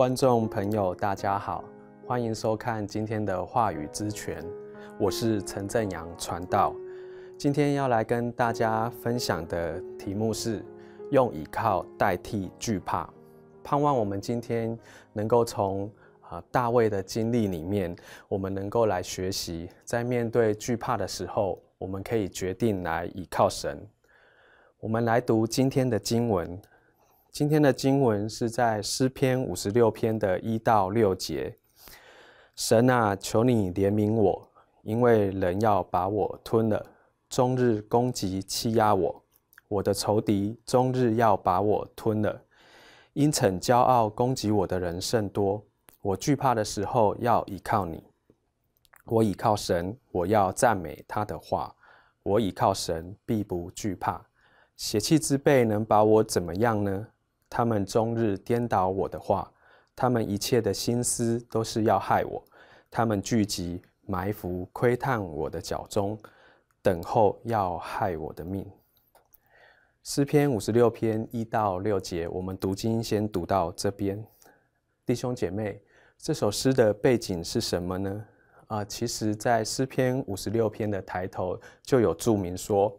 观众朋友，大家好，欢迎收看今天的话语之泉。我是陈正阳传道，今天要来跟大家分享的题目是用倚靠代替惧怕。盼望我们今天能够从啊大卫的经历里面，我们能够来学习，在面对惧怕的时候，我们可以决定来倚靠神。我们来读今天的经文。今天的经文是在诗篇五十六篇的一到六节。神啊，求你怜悯我，因为人要把我吞了，终日攻击欺压我。我的仇敌终日要把我吞了，因逞骄傲攻击我的人甚多。我惧怕的时候要依靠你，我倚靠神，我要赞美他的话。我倚靠神，必不惧怕。邪气之辈能把我怎么样呢？他们终日颠倒我的话，他们一切的心思都是要害我，他们聚集埋伏窥探我的脚踪，等候要害我的命。诗篇五十六篇一到六节，我们读经先读到这边。弟兄姐妹，这首诗的背景是什么呢？啊，其实，在诗篇五十六篇的抬头就有注明说，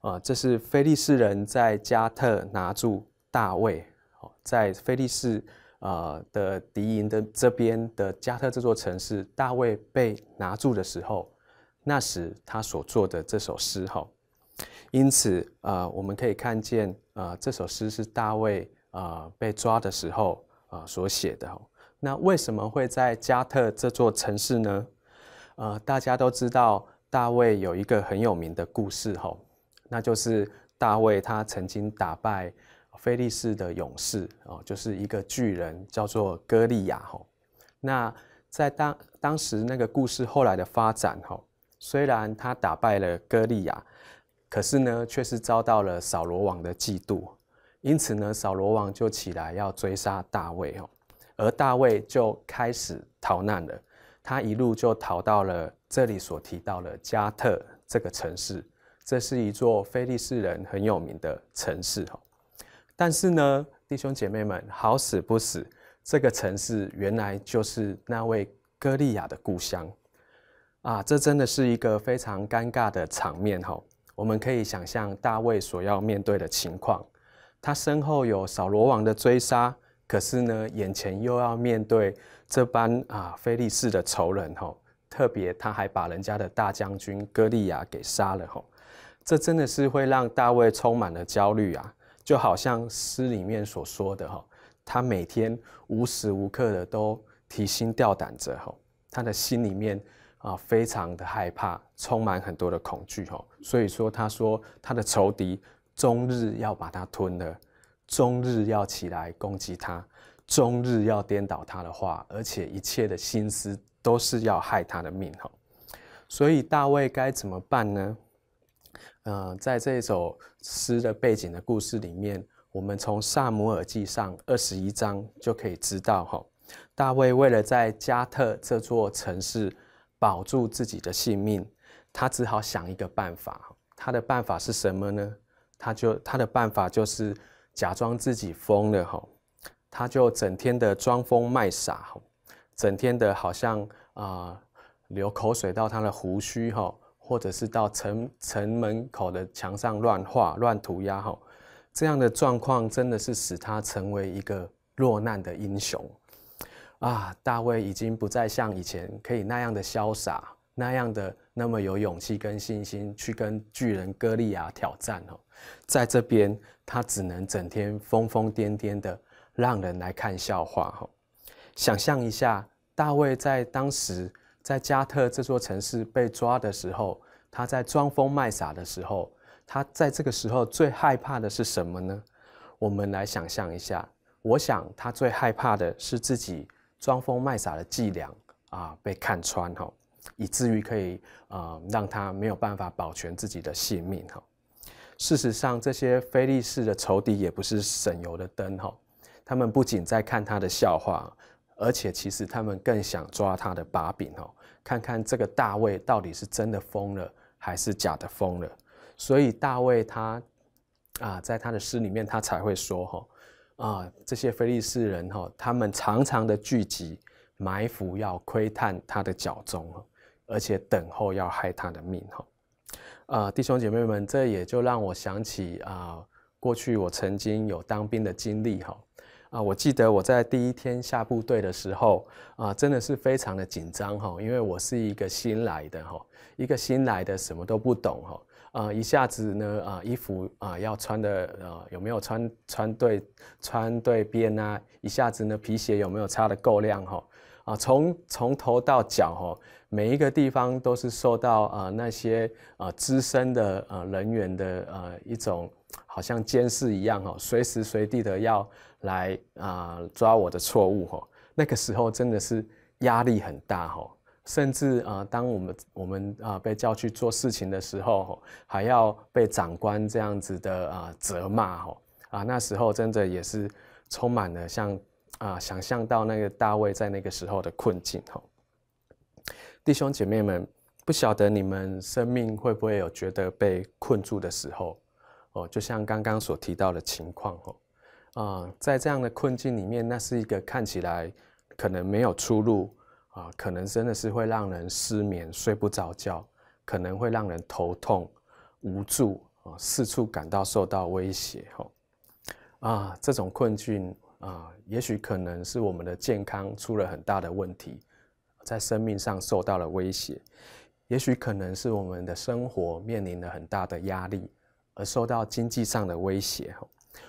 啊，这是菲利士人在加特拿住。大卫哦，在菲利士，呃的敌营的这边的加特这座城市，大卫被拿住的时候，那时他所做的这首诗哈。因此呃，我们可以看见呃这首诗是大卫呃被抓的时候呃所写的。那为什么会在加特这座城市呢？呃，大家都知道大卫有一个很有名的故事吼，那就是大卫他曾经打败。菲利士的勇士哦，就是一个巨人，叫做歌利亚吼。那在当当时那个故事后来的发展吼，虽然他打败了歌利亚，可是呢，却是遭到了扫罗王的嫉妒，因此呢，扫罗王就起来要追杀大卫哦，而大卫就开始逃难了。他一路就逃到了这里所提到的加特这个城市，这是一座菲利士人很有名的城市吼。但是呢，弟兄姐妹们，好死不死，这个城市原来就是那位歌利亚的故乡啊！这真的是一个非常尴尬的场面哈。我们可以想象大卫所要面对的情况：他身后有扫罗王的追杀，可是呢，眼前又要面对这般啊菲利斯的仇人哈。特别他还把人家的大将军歌利亚给杀了哈，这真的是会让大卫充满了焦虑啊！就好像诗里面所说的哈，他每天无时无刻的都提心吊胆着哈，他的心里面啊非常的害怕，充满很多的恐惧哈。所以说他说他的仇敌终日要把他吞了，终日要起来攻击他，终日要颠倒他的话，而且一切的心思都是要害他的命哈。所以大卫该怎么办呢？嗯，在这首诗的背景的故事里面，我们从《萨姆耳记上》二十一章就可以知道，哈，大卫为了在加特这座城市保住自己的性命，他只好想一个办法。他的办法是什么呢？他就他的办法就是假装自己疯了，哈，他就整天的装疯卖傻，哈，整天的好像啊流口水到他的胡须，哈。或者是到城城门口的墙上乱画、乱涂鸦，哈，这样的状况真的是使他成为一个落难的英雄啊！大卫已经不再像以前可以那样的潇洒，那样的那么有勇气跟信心去跟巨人哥利亚挑战，哈，在这边他只能整天疯疯癫癫的让人来看笑话，哈！想象一下，大卫在当时。在加特这座城市被抓的时候，他在装疯卖傻的时候，他在这个时候最害怕的是什么呢？我们来想象一下，我想他最害怕的是自己装疯卖傻的伎俩啊被看穿哈，以至于可以啊让他没有办法保全自己的性命哈。事实上，这些菲利士的仇敌也不是省油的灯哈，他们不仅在看他的笑话。而且其实他们更想抓他的把柄哦，看看这个大卫到底是真的疯了还是假的疯了。所以大卫他啊，在他的诗里面他才会说哈，啊这些非利士人哈，他们常常的聚集埋伏要窥探他的脚踪而且等候要害他的命哈。啊，弟兄姐妹们，这也就让我想起啊，过去我曾经有当兵的经历哈。啊，我记得我在第一天下部队的时候，啊，真的是非常的紧张哈，因为我是一个新来的哈，一个新来的什么都不懂哈，啊，一下子呢啊衣服啊要穿的啊有没有穿穿对穿对边呐？一下子呢皮鞋有没有擦的够亮哈？啊，从从头到脚哈。每一个地方都是受到啊那些啊资深的呃人员的呃一种好像监视一样哦，随时随地的要来啊抓我的错误哈。那个时候真的是压力很大哈，甚至啊当我们我们啊被叫去做事情的时候，还要被长官这样子的啊责骂哈。啊那时候真的也是充满了像啊想象到那个大卫在那个时候的困境哈。弟兄姐妹们，不晓得你们生命会不会有觉得被困住的时候哦？就像刚刚所提到的情况哦，啊，在这样的困境里面，那是一个看起来可能没有出路啊，可能真的是会让人失眠、睡不着觉，可能会让人头痛、无助啊，四处感到受到威胁哦。啊，这种困境啊，也许可能是我们的健康出了很大的问题。在生命上受到了威胁，也许可能是我们的生活面临了很大的压力，而受到经济上的威胁，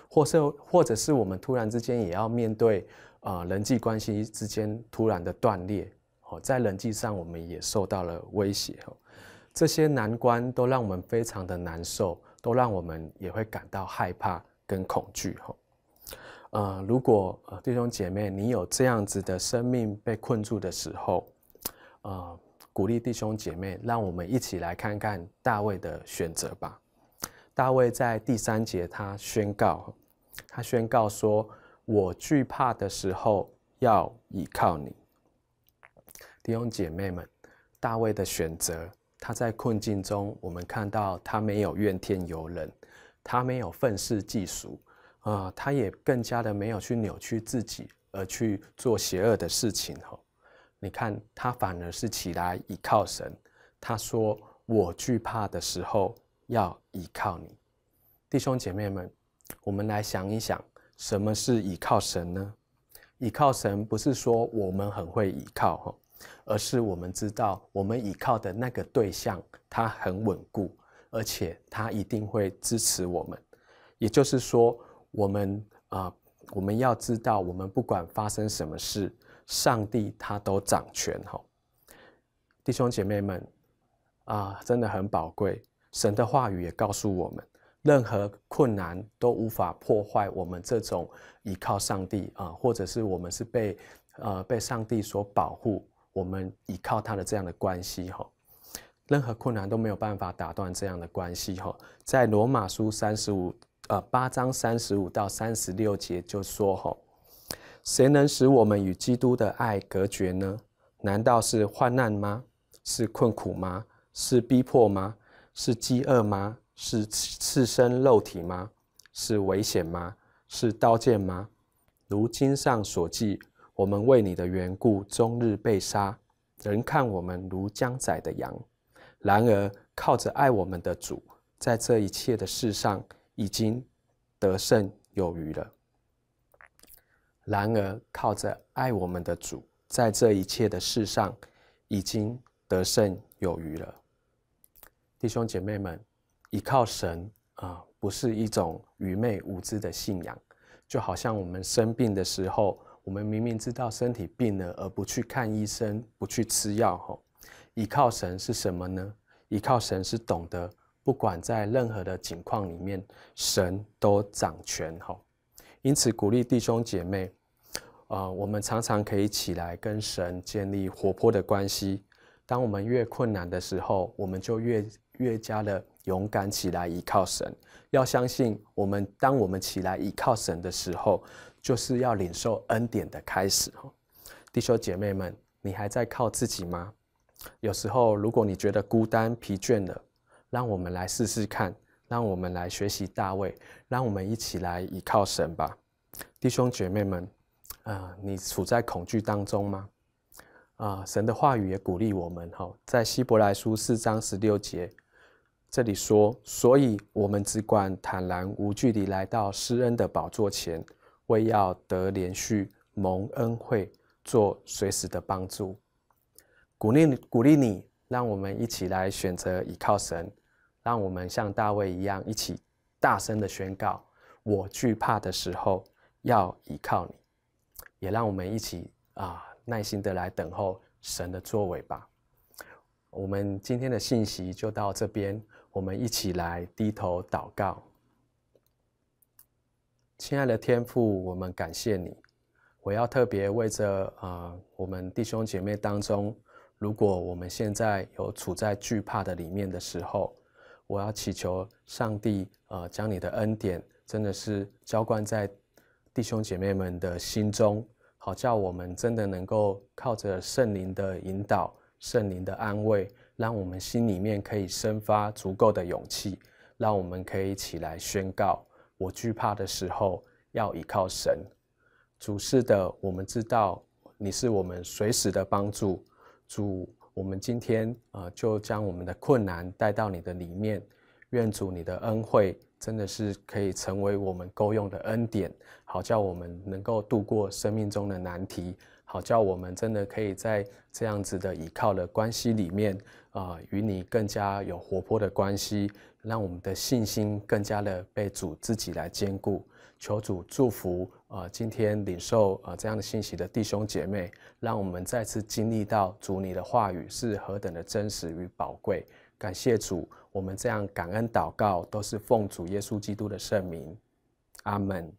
或是或者是我们突然之间也要面对啊人际关系之间突然的断裂，哦，在人际上我们也受到了威胁，这些难关都让我们非常的难受，都让我们也会感到害怕跟恐惧。呃，如果弟兄姐妹，你有这样子的生命被困住的时候，呃，鼓励弟兄姐妹，让我们一起来看看大卫的选择吧。大卫在第三节，他宣告，他宣告说：“我惧怕的时候，要依靠你。”弟兄姐妹们，大卫的选择，他在困境中，我们看到他没有怨天尤人，他没有愤世嫉俗。啊，他也更加的没有去扭曲自己，而去做邪恶的事情哈。你看，他反而是起来倚靠神。他说：“我惧怕的时候要倚靠你。”弟兄姐妹们，我们来想一想，什么是倚靠神呢？倚靠神不是说我们很会倚靠哈，而是我们知道我们倚靠的那个对象他很稳固，而且他一定会支持我们。也就是说。我们啊，我们要知道，我们不管发生什么事，上帝他都掌权哈。弟兄姐妹们啊，真的很宝贵。神的话语也告诉我们，任何困难都无法破坏我们这种依靠上帝啊，或者是我们是被呃被上帝所保护，我们依靠他的这样的关系哈。任何困难都没有办法打断这样的关系哈。在罗马书三十五。呃，八章三十五到三十六节就说吼，谁能使我们与基督的爱隔绝呢？难道是患难吗？是困苦吗？是逼迫吗？是饥饿吗？是刺身肉体吗？是危险吗？是刀剑吗？如经上所记，我们为你的缘故，终日被杀，人看我们如将宰的羊。然而靠着爱我们的主，在这一切的事上。已经得胜有余了。然而靠着爱我们的主，在这一切的事上已经得胜有余了。弟兄姐妹们，依靠神啊，不是一种愚昧无知的信仰。就好像我们生病的时候，我们明明知道身体病了，而不去看医生，不去吃药。吼，依靠神是什么呢？依靠神是懂得。不管在任何的境况里面，神都掌权哈，因此鼓励弟兄姐妹，啊，我们常常可以起来跟神建立活泼的关系。当我们越困难的时候，我们就越越加的勇敢起来，依靠神。要相信，我们当我们起来依靠神的时候，就是要领受恩典的开始哈。弟兄姐妹们，你还在靠自己吗？有时候，如果你觉得孤单、疲倦了，让我们来试试看，让我们来学习大卫，让我们一起来依靠神吧，弟兄姐妹们，啊，你处在恐惧当中吗？啊，神的话语也鼓励我们哈，在希伯来书四章十六节这里说，所以我们只管坦然无惧地来到施恩的宝座前，为要得连续蒙恩惠，做随时的帮助，鼓励鼓励你，让我们一起来选择依靠神。让我们像大卫一样，一起大声的宣告：我惧怕的时候要依靠你。也让我们一起啊，耐心的来等候神的作为吧。我们今天的信息就到这边，我们一起来低头祷告。亲爱的天父，我们感谢你。我要特别为着啊，我们弟兄姐妹当中，如果我们现在有处在惧怕的里面的时候，我要祈求上帝，呃，将你的恩典真的是浇灌在弟兄姐妹们的心中，好叫我们真的能够靠着圣灵的引导、圣灵的安慰，让我们心里面可以生发足够的勇气，让我们可以起来宣告：我惧怕的时候要倚靠神。主是的，我们知道你是我们随时的帮助，主。我们今天啊，就将我们的困难带到你的里面，愿主你的恩惠真的是可以成为我们够用的恩典，好叫我们能够度过生命中的难题，好叫我们真的可以在这样子的倚靠的关系里面啊，与你更加有活泼的关系，让我们的信心更加的被主自己来兼顾。求主祝福，呃，今天领受呃这样的信息的弟兄姐妹，让我们再次经历到主你的话语是何等的真实与宝贵。感谢主，我们这样感恩祷告都是奉主耶稣基督的圣名，阿门。